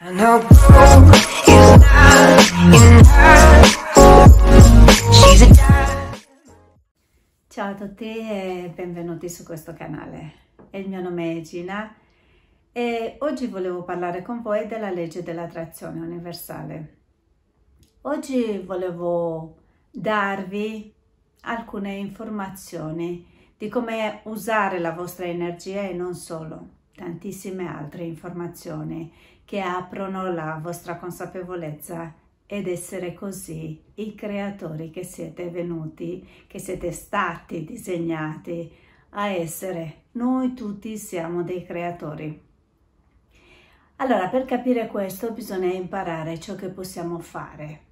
Ciao a tutti e benvenuti su questo canale. Il mio nome è Gina e oggi volevo parlare con voi della legge dell'attrazione universale. Oggi volevo darvi alcune informazioni di come usare la vostra energia e non solo, tantissime altre informazioni che aprono la vostra consapevolezza ed essere così i creatori che siete venuti, che siete stati disegnati a essere. Noi tutti siamo dei creatori. Allora, per capire questo bisogna imparare ciò che possiamo fare.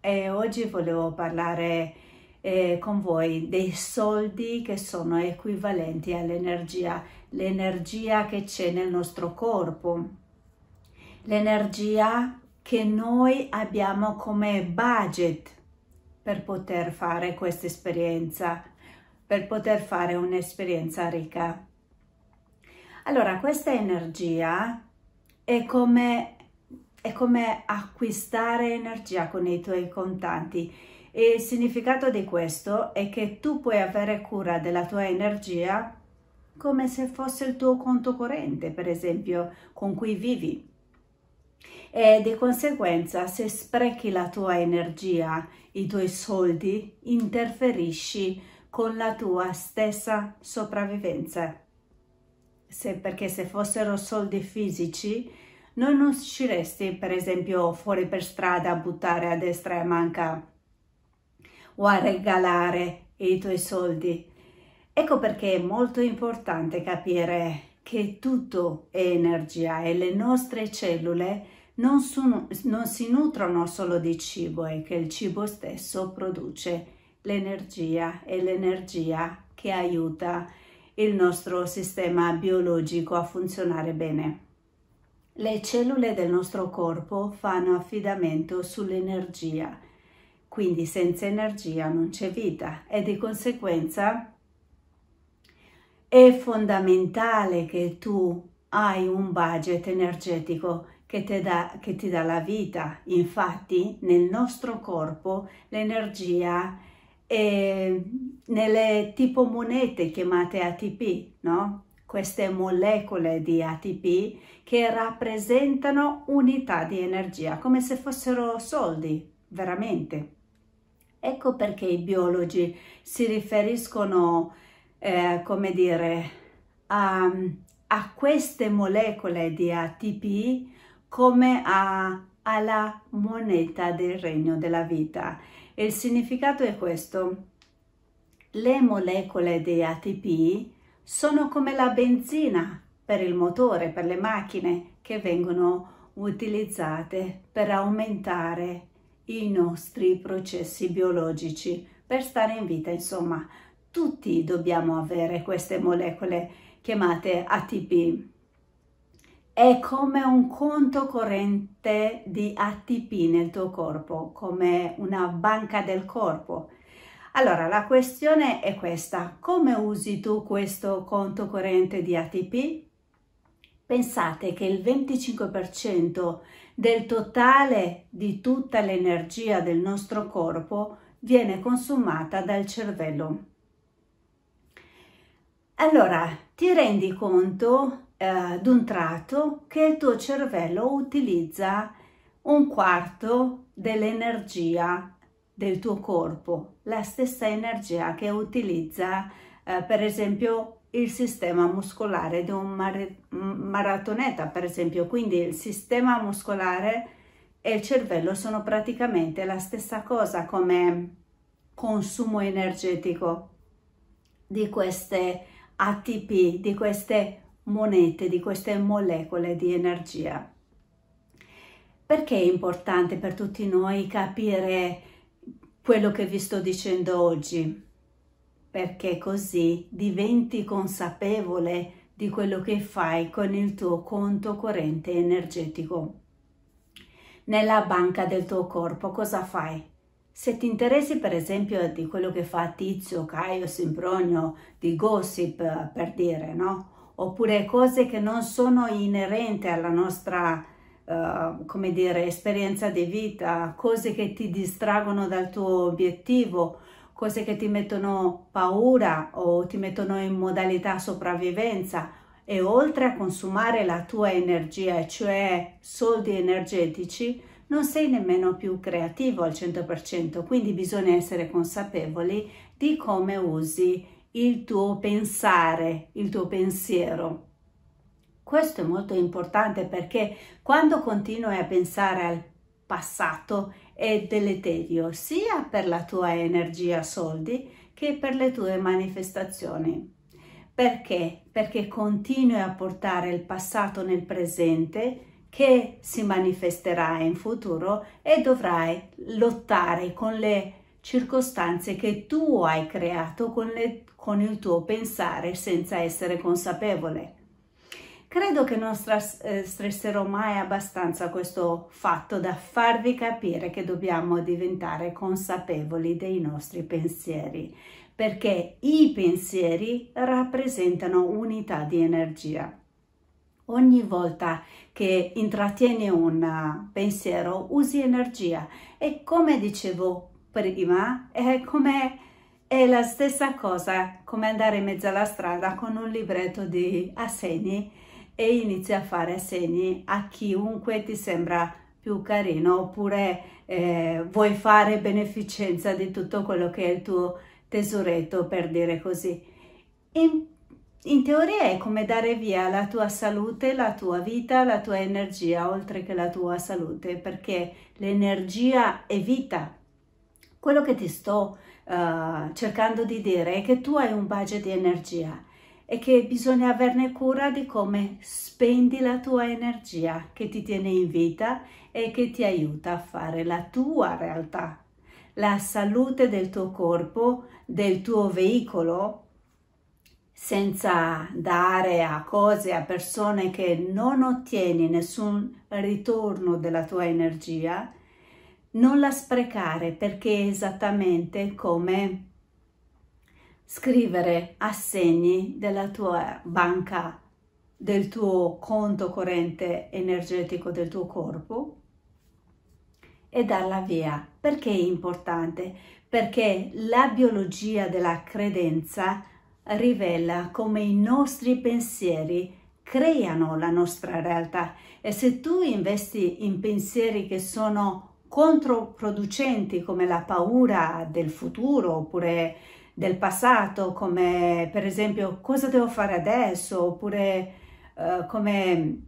E oggi volevo parlare eh, con voi dei soldi che sono equivalenti all'energia, l'energia che c'è nel nostro corpo l'energia che noi abbiamo come budget per poter fare questa esperienza, per poter fare un'esperienza ricca. Allora, questa energia è come, è come acquistare energia con i tuoi contanti. E il significato di questo è che tu puoi avere cura della tua energia come se fosse il tuo conto corrente, per esempio, con cui vivi e di conseguenza se sprechi la tua energia, i tuoi soldi, interferisci con la tua stessa sopravvivenza. Se, perché se fossero soldi fisici, non usciresti per esempio fuori per strada a buttare a destra e a manca o a regalare i tuoi soldi. Ecco perché è molto importante capire che tutto è energia e le nostre cellule non, sono, non si nutrono solo di cibo, è che il cibo stesso produce l'energia e l'energia che aiuta il nostro sistema biologico a funzionare bene. Le cellule del nostro corpo fanno affidamento sull'energia, quindi senza energia non c'è vita e di conseguenza è fondamentale che tu hai un budget energetico che, te da, che ti dà la vita. Infatti nel nostro corpo l'energia è nelle tipo monete chiamate ATP, no? queste molecole di ATP che rappresentano unità di energia, come se fossero soldi, veramente. Ecco perché i biologi si riferiscono, eh, come dire, a, a queste molecole di ATP come a, alla moneta del regno della vita. Il significato è questo. Le molecole di ATP sono come la benzina per il motore, per le macchine che vengono utilizzate per aumentare i nostri processi biologici, per stare in vita, insomma. Tutti dobbiamo avere queste molecole chiamate ATP è come un conto corrente di ATP nel tuo corpo, come una banca del corpo. Allora, la questione è questa. Come usi tu questo conto corrente di ATP? Pensate che il 25% del totale di tutta l'energia del nostro corpo viene consumata dal cervello. Allora, ti rendi conto eh, d'un tratto che il tuo cervello utilizza un quarto dell'energia del tuo corpo, la stessa energia che utilizza eh, per esempio il sistema muscolare di un mar maratoneta, per esempio, quindi il sistema muscolare e il cervello sono praticamente la stessa cosa come consumo energetico di queste ATP, di queste monete, di queste molecole di energia. Perché è importante per tutti noi capire quello che vi sto dicendo oggi? Perché così diventi consapevole di quello che fai con il tuo conto corrente energetico. Nella banca del tuo corpo cosa fai? Se ti interessi per esempio di quello che fa Tizio, Caio, Sempronio, di gossip eh, per dire, no? Oppure cose che non sono inerenti alla nostra, uh, come dire, esperienza di vita, cose che ti distraggono dal tuo obiettivo, cose che ti mettono paura o ti mettono in modalità sopravvivenza e oltre a consumare la tua energia, cioè soldi energetici, non sei nemmeno più creativo al 100%, quindi bisogna essere consapevoli di come usi il tuo pensare, il tuo pensiero. Questo è molto importante perché quando continui a pensare al passato è deleterio sia per la tua energia soldi che per le tue manifestazioni. Perché? Perché continui a portare il passato nel presente che si manifesterà in futuro e dovrai lottare con le circostanze che tu hai creato con, le, con il tuo pensare senza essere consapevole. Credo che non eh, stresserò mai abbastanza questo fatto da farvi capire che dobbiamo diventare consapevoli dei nostri pensieri, perché i pensieri rappresentano unità di energia. Ogni volta che intrattieni un eh, pensiero usi energia e come dicevo prima è come è la stessa cosa come andare in mezzo alla strada con un libretto di assegni e inizi a fare assegni a chiunque ti sembra più carino oppure eh, vuoi fare beneficenza di tutto quello che è il tuo tesoretto per dire così. In in teoria è come dare via la tua salute, la tua vita, la tua energia, oltre che la tua salute, perché l'energia è vita. Quello che ti sto uh, cercando di dire è che tu hai un budget di energia e che bisogna averne cura di come spendi la tua energia che ti tiene in vita e che ti aiuta a fare la tua realtà. La salute del tuo corpo, del tuo veicolo, senza dare a cose, a persone che non ottieni nessun ritorno della tua energia, non la sprecare perché è esattamente come scrivere assegni della tua banca, del tuo conto corrente energetico del tuo corpo e darla via. Perché è importante? Perché la biologia della credenza rivela come i nostri pensieri creano la nostra realtà e se tu investi in pensieri che sono controproducenti come la paura del futuro oppure del passato come per esempio cosa devo fare adesso oppure uh, come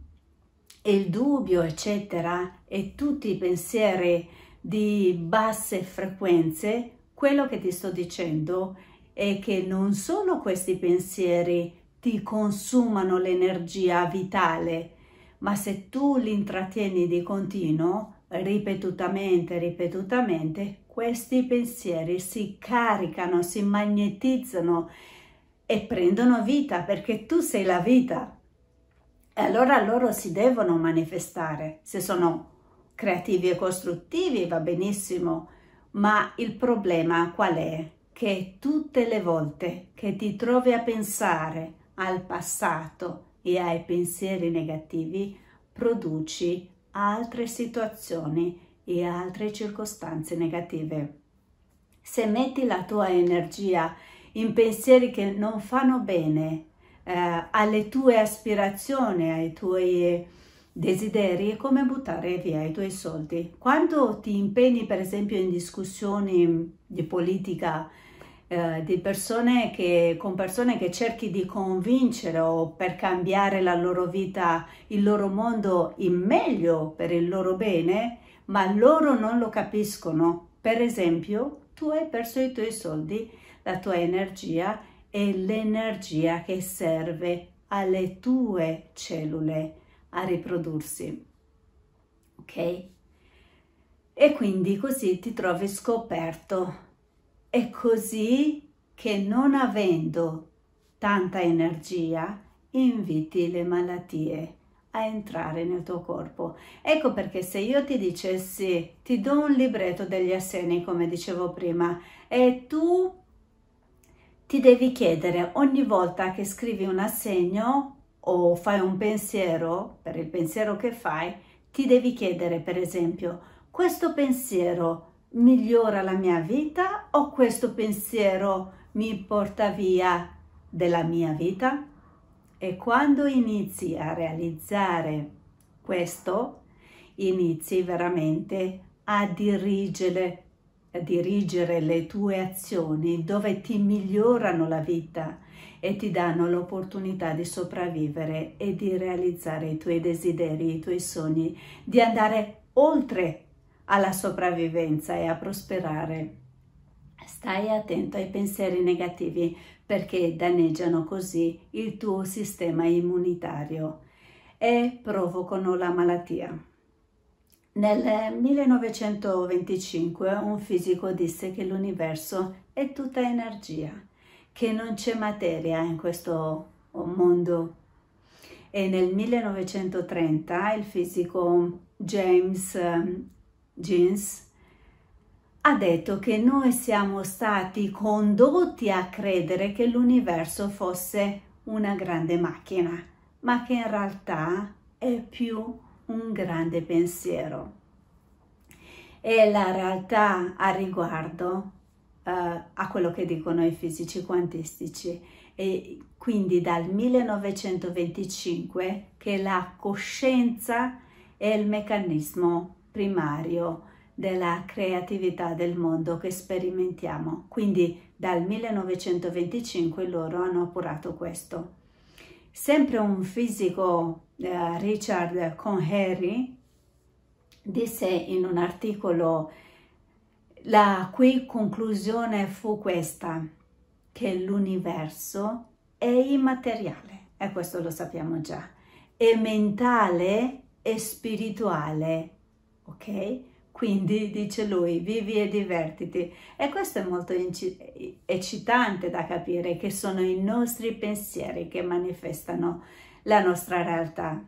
il dubbio eccetera e tutti i pensieri di basse frequenze quello che ti sto dicendo è che non solo questi pensieri ti consumano l'energia vitale, ma se tu li intrattieni di continuo, ripetutamente, ripetutamente, questi pensieri si caricano, si magnetizzano e prendono vita perché tu sei la vita. E allora loro si devono manifestare. Se sono creativi e costruttivi va benissimo, ma il problema qual è? che tutte le volte che ti trovi a pensare al passato e ai pensieri negativi, produci altre situazioni e altre circostanze negative. Se metti la tua energia in pensieri che non fanno bene eh, alle tue aspirazioni, ai tuoi desideri, è come buttare via i tuoi soldi. Quando ti impegni per esempio in discussioni di politica eh, di persone che, con persone che cerchi di convincere o per cambiare la loro vita, il loro mondo in meglio per il loro bene, ma loro non lo capiscono. Per esempio, tu hai perso i tuoi soldi, la tua energia e l'energia che serve alle tue cellule a riprodursi. Ok? E quindi così ti trovi scoperto è così che non avendo tanta energia inviti le malattie a entrare nel tuo corpo. Ecco perché se io ti dicessi ti do un libretto degli asseni come dicevo prima e tu ti devi chiedere ogni volta che scrivi un assegno o fai un pensiero, per il pensiero che fai, ti devi chiedere per esempio questo pensiero migliora la mia vita o questo pensiero mi porta via della mia vita? E quando inizi a realizzare questo, inizi veramente a dirigere, a dirigere le tue azioni dove ti migliorano la vita e ti danno l'opportunità di sopravvivere e di realizzare i tuoi desideri, i tuoi sogni, di andare oltre alla sopravvivenza e a prosperare. Stai attento ai pensieri negativi perché danneggiano così il tuo sistema immunitario e provocano la malattia. Nel 1925 un fisico disse che l'universo è tutta energia, che non c'è materia in questo mondo. E nel 1930 il fisico James Jeans ha detto che noi siamo stati condotti a credere che l'universo fosse una grande macchina, ma che in realtà è più un grande pensiero. E la realtà a riguardo uh, a quello che dicono i fisici quantistici. E quindi dal 1925 che la coscienza è il meccanismo primario della creatività del mondo che sperimentiamo. Quindi dal 1925 loro hanno appurato questo. Sempre un fisico, eh, Richard Conherry, disse in un articolo la cui conclusione fu questa, che l'universo è immateriale, e questo lo sappiamo già, è mentale e spirituale ok? Quindi dice lui, vivi e divertiti. E questo è molto eccitante da capire, che sono i nostri pensieri che manifestano la nostra realtà.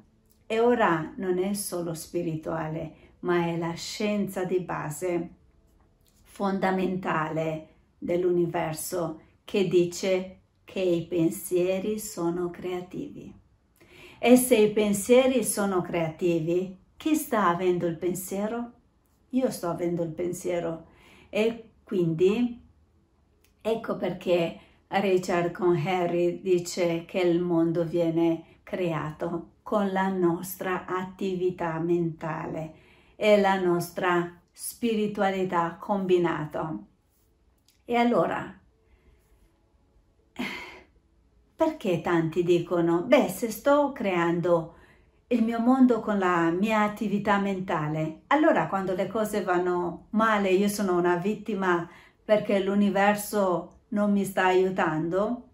E ora non è solo spirituale, ma è la scienza di base fondamentale dell'universo che dice che i pensieri sono creativi. E se i pensieri sono creativi, chi sta avendo il pensiero? Io sto avendo il pensiero. E quindi ecco perché Richard con Harry dice che il mondo viene creato con la nostra attività mentale e la nostra spiritualità combinato. E allora, perché tanti dicono, beh, se sto creando il mio mondo con la mia attività mentale. Allora quando le cose vanno male io sono una vittima perché l'universo non mi sta aiutando?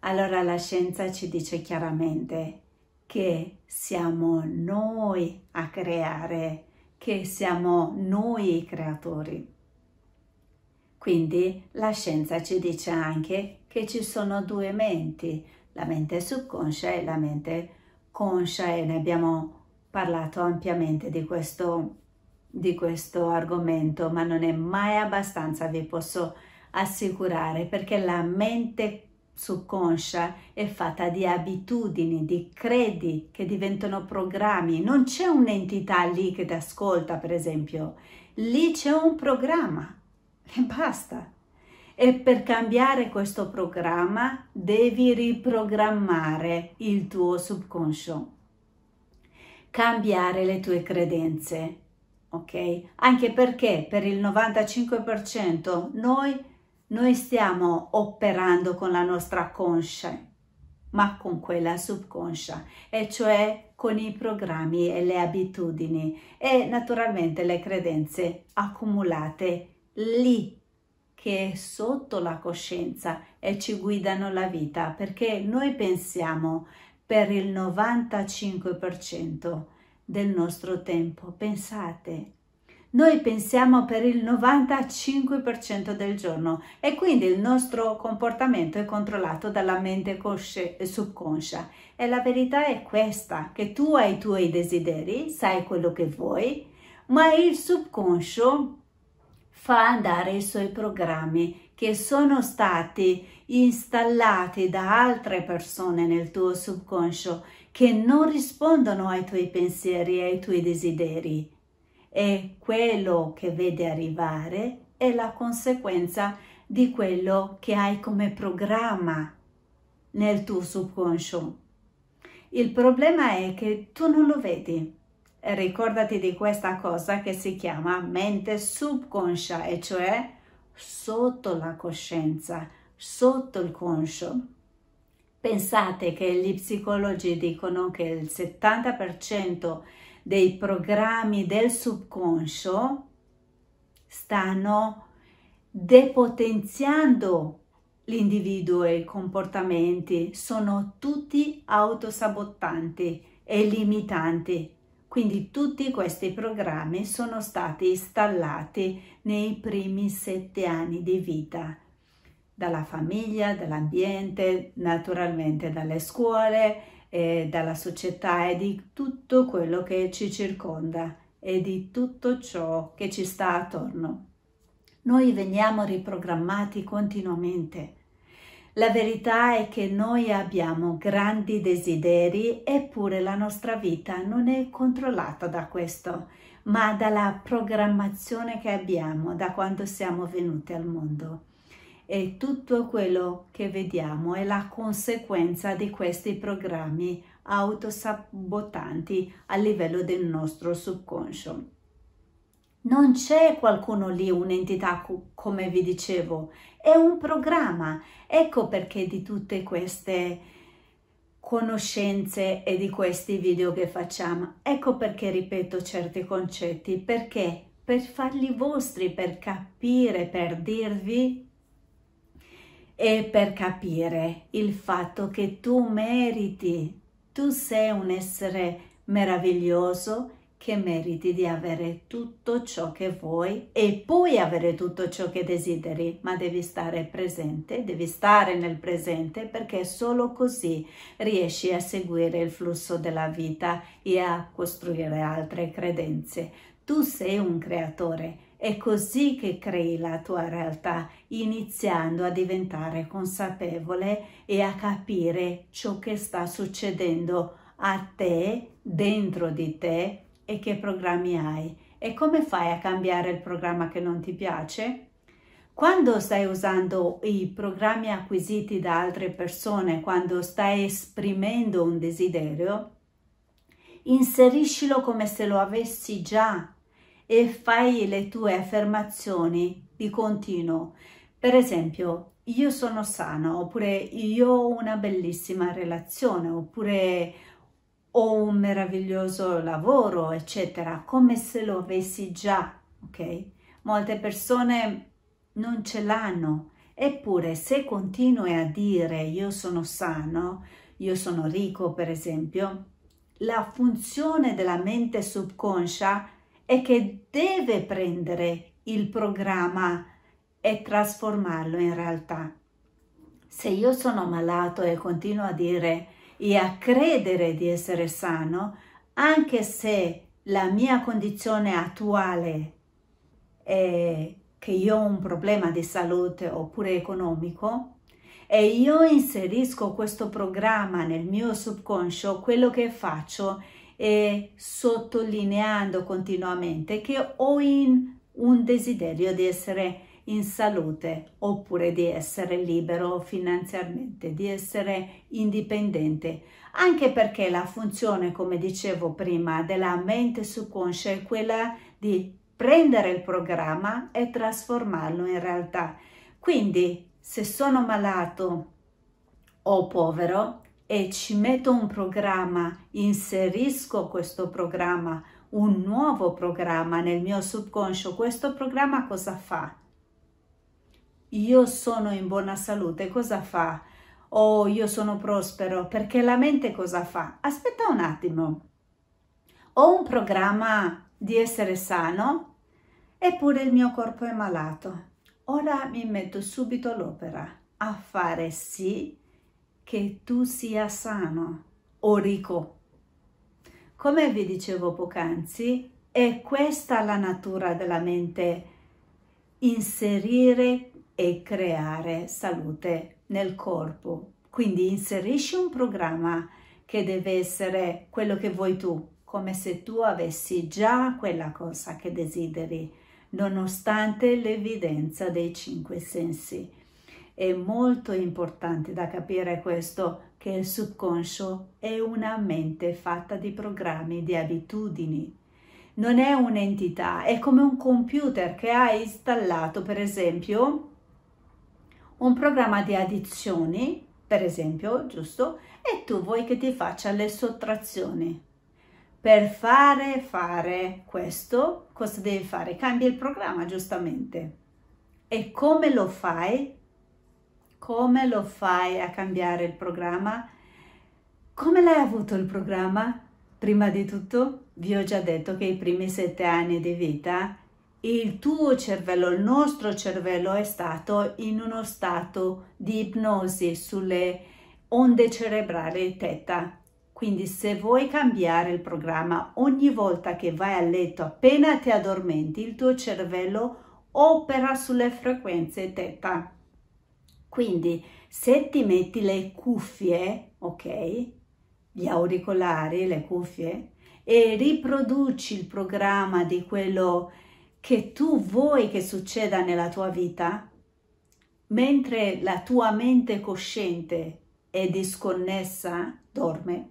Allora la scienza ci dice chiaramente che siamo noi a creare, che siamo noi i creatori. Quindi la scienza ci dice anche che ci sono due menti, la mente subconscia e la mente conscia e ne abbiamo parlato ampiamente di questo, di questo argomento, ma non è mai abbastanza, vi posso assicurare, perché la mente subconscia è fatta di abitudini, di credi che diventano programmi. Non c'è un'entità lì che ti ascolta, per esempio. Lì c'è un programma e basta e per cambiare questo programma devi riprogrammare il tuo subconscio, cambiare le tue credenze, ok? Anche perché per il 95% noi, noi stiamo operando con la nostra conscia, ma con quella subconscia, e cioè con i programmi e le abitudini e naturalmente le credenze accumulate lì che è sotto la coscienza e ci guidano la vita perché noi pensiamo per il 95% del nostro tempo. Pensate, noi pensiamo per il 95% del giorno e quindi il nostro comportamento è controllato dalla mente eh, subconscia. E la verità è questa, che tu hai i tuoi desideri, sai quello che vuoi, ma il subconscio fa andare i suoi programmi che sono stati installati da altre persone nel tuo subconscio che non rispondono ai tuoi pensieri e ai tuoi desideri. E quello che vedi arrivare è la conseguenza di quello che hai come programma nel tuo subconscio. Il problema è che tu non lo vedi ricordati di questa cosa che si chiama mente subconscia, e cioè sotto la coscienza, sotto il conscio. Pensate che gli psicologi dicono che il 70% dei programmi del subconscio stanno depotenziando l'individuo e i comportamenti, sono tutti autosabottanti e limitanti quindi tutti questi programmi sono stati installati nei primi sette anni di vita, dalla famiglia, dall'ambiente, naturalmente dalle scuole, eh, dalla società e di tutto quello che ci circonda e di tutto ciò che ci sta attorno. Noi veniamo riprogrammati continuamente la verità è che noi abbiamo grandi desideri eppure la nostra vita non è controllata da questo, ma dalla programmazione che abbiamo da quando siamo venuti al mondo. E tutto quello che vediamo è la conseguenza di questi programmi autosabotanti a livello del nostro subconscio. Non c'è qualcuno lì, un'entità, come vi dicevo, è un programma. Ecco perché di tutte queste conoscenze e di questi video che facciamo. Ecco perché ripeto certi concetti, perché per farli vostri, per capire, per dirvi e per capire il fatto che tu meriti, tu sei un essere meraviglioso che meriti di avere tutto ciò che vuoi e puoi avere tutto ciò che desideri, ma devi stare presente, devi stare nel presente perché solo così riesci a seguire il flusso della vita e a costruire altre credenze. Tu sei un creatore, è così che crei la tua realtà, iniziando a diventare consapevole e a capire ciò che sta succedendo a te, dentro di te, e che programmi hai e come fai a cambiare il programma che non ti piace? Quando stai usando i programmi acquisiti da altre persone, quando stai esprimendo un desiderio, inseriscilo come se lo avessi già e fai le tue affermazioni di continuo. Per esempio, io sono sana, oppure io ho una bellissima relazione, oppure ho un meraviglioso lavoro, eccetera, come se lo avessi già, ok? Molte persone non ce l'hanno, eppure se continui a dire io sono sano, io sono ricco, per esempio, la funzione della mente subconscia è che deve prendere il programma e trasformarlo in realtà. Se io sono malato e continuo a dire e a credere di essere sano, anche se la mia condizione attuale è che io ho un problema di salute oppure economico, e io inserisco questo programma nel mio subconscio, quello che faccio è sottolineando continuamente che ho in un desiderio di essere in salute oppure di essere libero finanziariamente, di essere indipendente, anche perché la funzione, come dicevo prima, della mente subconscia è quella di prendere il programma e trasformarlo in realtà. Quindi, se sono malato o povero e ci metto un programma, inserisco questo programma un nuovo programma nel mio subconscio, questo programma cosa fa? io sono in buona salute, cosa fa? Oh, io sono prospero, perché la mente cosa fa? Aspetta un attimo, ho un programma di essere sano, eppure il mio corpo è malato. Ora mi metto subito all'opera a fare sì che tu sia sano o ricco. Come vi dicevo poc'anzi, è questa la natura della mente, inserire e creare salute nel corpo. Quindi inserisci un programma che deve essere quello che vuoi tu, come se tu avessi già quella cosa che desideri, nonostante l'evidenza dei cinque sensi. È molto importante da capire questo, che il subconscio è una mente fatta di programmi, di abitudini, non è un'entità, è come un computer che hai installato, per esempio, un programma di addizioni, per esempio, giusto? E tu vuoi che ti faccia le sottrazioni. Per fare fare questo, cosa devi fare? Cambia il programma, giustamente. E come lo fai? Come lo fai a cambiare il programma? Come l'hai avuto il programma? Prima di tutto, vi ho già detto che i primi sette anni di vita il tuo cervello, il nostro cervello è stato in uno stato di ipnosi sulle onde cerebrali teta. Quindi se vuoi cambiare il programma ogni volta che vai a letto, appena ti addormenti, il tuo cervello opera sulle frequenze teta. Quindi se ti metti le cuffie, ok, gli auricolari, le cuffie, e riproduci il programma di quello che che tu vuoi che succeda nella tua vita, mentre la tua mente cosciente è disconnessa, dorme,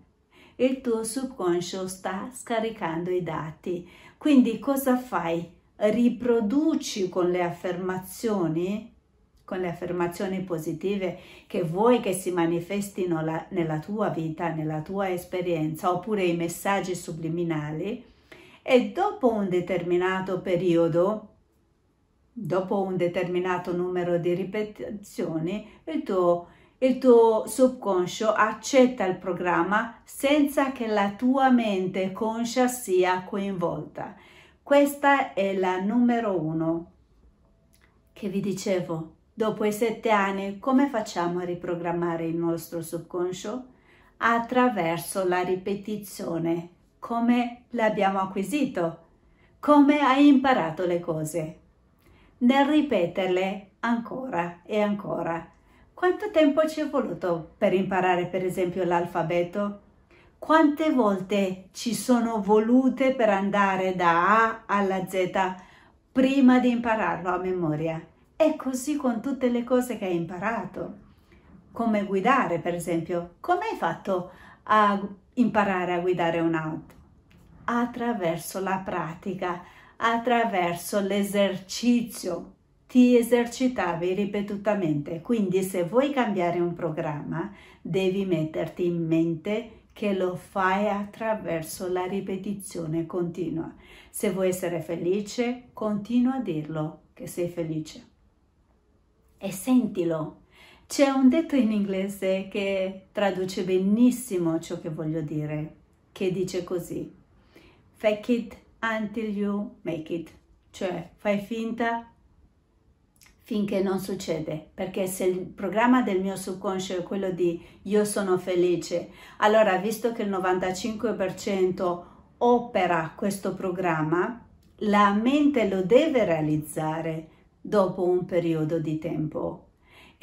il tuo subconscio sta scaricando i dati. Quindi cosa fai? Riproduci con le affermazioni, con le affermazioni positive che vuoi che si manifestino la, nella tua vita, nella tua esperienza, oppure i messaggi subliminali, e dopo un determinato periodo, dopo un determinato numero di ripetizioni, il tuo, il tuo subconscio accetta il programma senza che la tua mente conscia sia coinvolta. Questa è la numero uno che vi dicevo. Dopo i sette anni, come facciamo a riprogrammare il nostro subconscio? Attraverso la ripetizione come le abbiamo acquisito, come hai imparato le cose. Nel ripeterle ancora e ancora. Quanto tempo ci è voluto per imparare per esempio l'alfabeto? Quante volte ci sono volute per andare da A alla Z prima di impararlo a memoria? È così con tutte le cose che hai imparato. Come guidare, per esempio. Come hai fatto a imparare a guidare un'auto? Attraverso la pratica, attraverso l'esercizio. Ti esercitavi ripetutamente, quindi se vuoi cambiare un programma devi metterti in mente che lo fai attraverso la ripetizione continua. Se vuoi essere felice, continua a dirlo che sei felice e sentilo c'è un detto in inglese che traduce benissimo ciò che voglio dire, che dice così, fake it until you make it, cioè fai finta finché non succede, perché se il programma del mio subconscio è quello di io sono felice, allora visto che il 95% opera questo programma, la mente lo deve realizzare dopo un periodo di tempo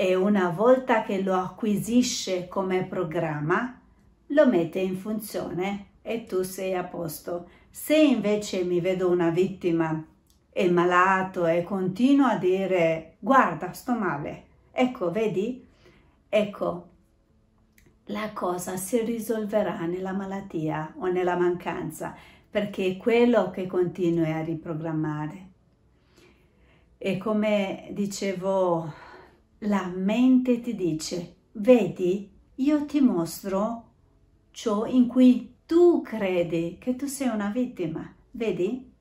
e una volta che lo acquisisce come programma, lo mette in funzione e tu sei a posto. Se invece mi vedo una vittima, è malato e continuo a dire guarda sto male, ecco vedi, ecco la cosa si risolverà nella malattia o nella mancanza perché è quello che continui a riprogrammare. E come dicevo la mente ti dice, vedi, io ti mostro ciò in cui tu credi che tu sei una vittima, vedi?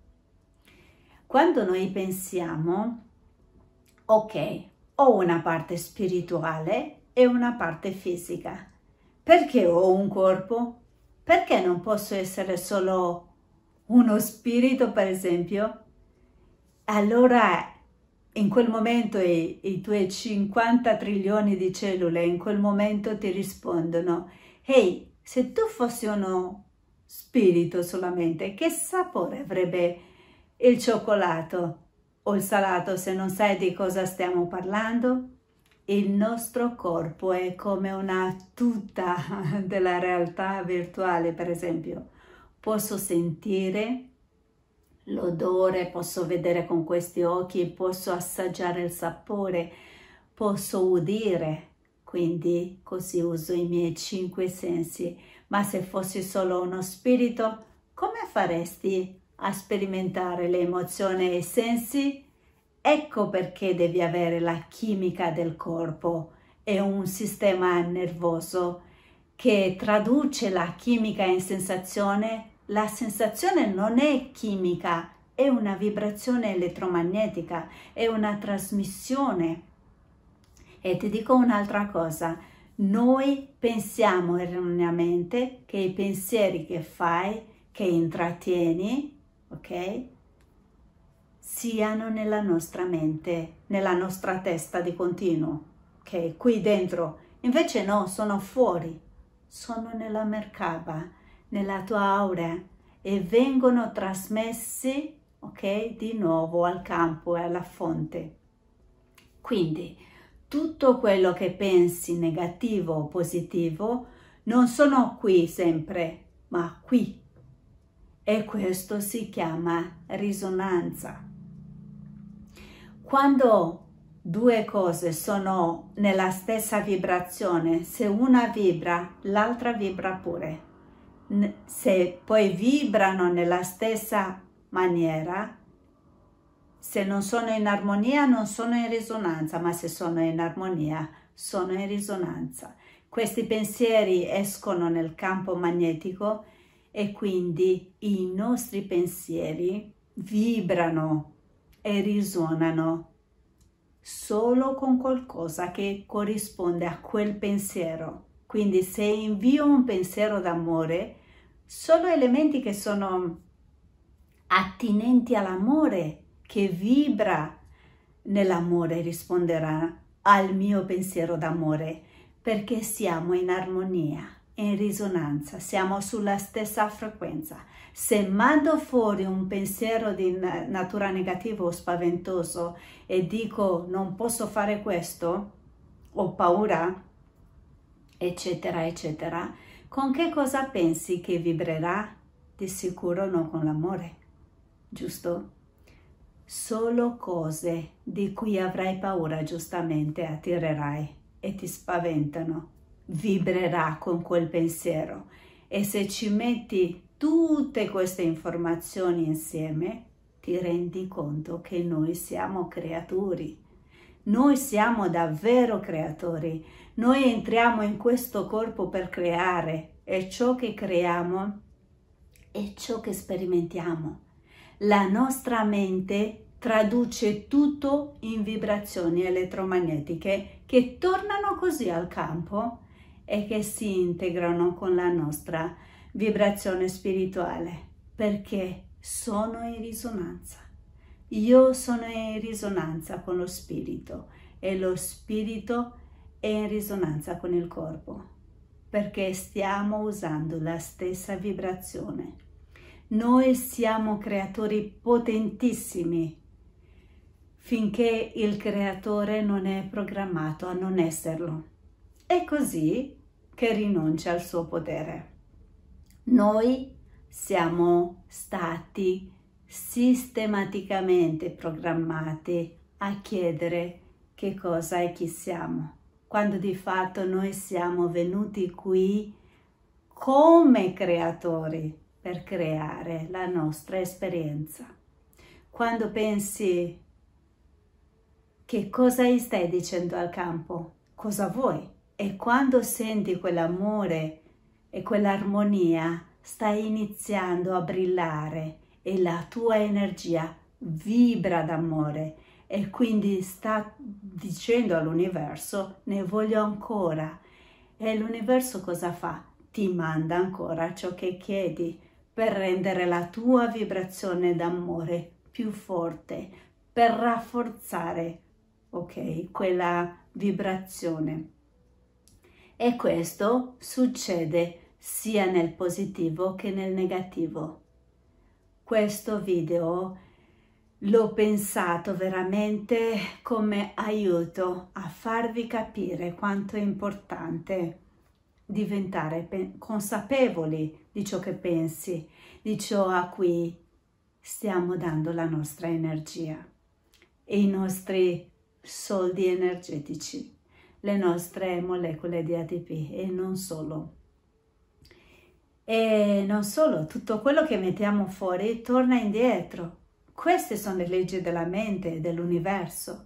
Quando noi pensiamo, ok, ho una parte spirituale e una parte fisica, perché ho un corpo? Perché non posso essere solo uno spirito, per esempio? Allora in quel momento i, i tuoi 50 trilioni di cellule in quel momento ti rispondono «Ehi, se tu fossi uno spirito solamente, che sapore avrebbe il cioccolato o il salato se non sai di cosa stiamo parlando?» Il nostro corpo è come una tuta della realtà virtuale, per esempio. Posso sentire l'odore, posso vedere con questi occhi, posso assaggiare il sapore, posso udire, quindi così uso i miei cinque sensi. Ma se fossi solo uno spirito, come faresti a sperimentare le emozioni e i sensi? Ecco perché devi avere la chimica del corpo e un sistema nervoso che traduce la chimica in sensazione la sensazione non è chimica, è una vibrazione elettromagnetica, è una trasmissione. E ti dico un'altra cosa, noi pensiamo erroneamente che i pensieri che fai, che intrattieni, ok? siano nella nostra mente, nella nostra testa di continuo, ok? Qui dentro. Invece no, sono fuori, sono nella Merkaba, nella tua aura e vengono trasmessi, ok, di nuovo al campo e alla fonte. Quindi tutto quello che pensi negativo o positivo non sono qui sempre, ma qui. E questo si chiama risonanza. Quando due cose sono nella stessa vibrazione, se una vibra, l'altra vibra pure se poi vibrano nella stessa maniera, se non sono in armonia non sono in risonanza, ma se sono in armonia sono in risonanza. Questi pensieri escono nel campo magnetico e quindi i nostri pensieri vibrano e risuonano solo con qualcosa che corrisponde a quel pensiero. Quindi se invio un pensiero d'amore, solo elementi che sono attinenti all'amore, che vibra nell'amore, risponderà al mio pensiero d'amore, perché siamo in armonia in risonanza, siamo sulla stessa frequenza. Se mando fuori un pensiero di natura negativa o spaventoso e dico non posso fare questo, ho paura, eccetera, eccetera, con che cosa pensi che vibrerà? Di sicuro non con l'amore, giusto? Solo cose di cui avrai paura giustamente attirerai e ti spaventano. Vibrerà con quel pensiero e se ci metti tutte queste informazioni insieme ti rendi conto che noi siamo creatori. Noi siamo davvero creatori noi entriamo in questo corpo per creare e ciò che creiamo è ciò che sperimentiamo. La nostra mente traduce tutto in vibrazioni elettromagnetiche che tornano così al campo e che si integrano con la nostra vibrazione spirituale perché sono in risonanza. Io sono in risonanza con lo spirito e lo spirito è è in risonanza con il corpo, perché stiamo usando la stessa vibrazione. Noi siamo creatori potentissimi finché il creatore non è programmato a non esserlo. È così che rinuncia al suo potere. Noi siamo stati sistematicamente programmati a chiedere che cosa e chi siamo quando di fatto noi siamo venuti qui come creatori per creare la nostra esperienza. Quando pensi che cosa stai dicendo al campo, cosa vuoi e quando senti quell'amore e quell'armonia stai iniziando a brillare e la tua energia vibra d'amore e quindi sta dicendo all'universo ne voglio ancora. E l'universo cosa fa? Ti manda ancora ciò che chiedi per rendere la tua vibrazione d'amore più forte, per rafforzare, ok, quella vibrazione. E questo succede sia nel positivo che nel negativo. Questo video L'ho pensato veramente come aiuto a farvi capire quanto è importante diventare consapevoli di ciò che pensi, di ciò a cui stiamo dando la nostra energia e i nostri soldi energetici, le nostre molecole di ATP e non solo. E non solo, tutto quello che mettiamo fuori torna indietro queste sono le leggi della mente e dell'universo.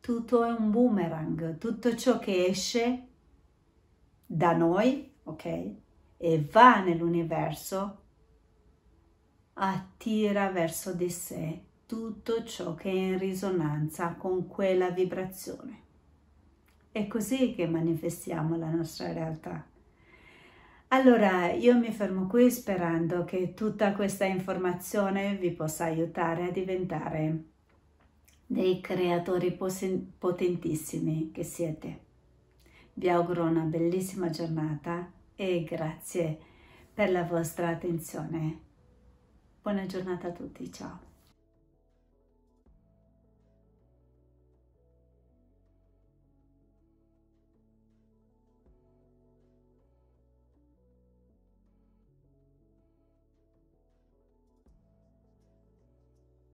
Tutto è un boomerang, tutto ciò che esce da noi, ok, e va nell'universo, attira verso di sé tutto ciò che è in risonanza con quella vibrazione. È così che manifestiamo la nostra realtà. Allora io mi fermo qui sperando che tutta questa informazione vi possa aiutare a diventare dei creatori potentissimi che siete. Vi auguro una bellissima giornata e grazie per la vostra attenzione. Buona giornata a tutti, ciao!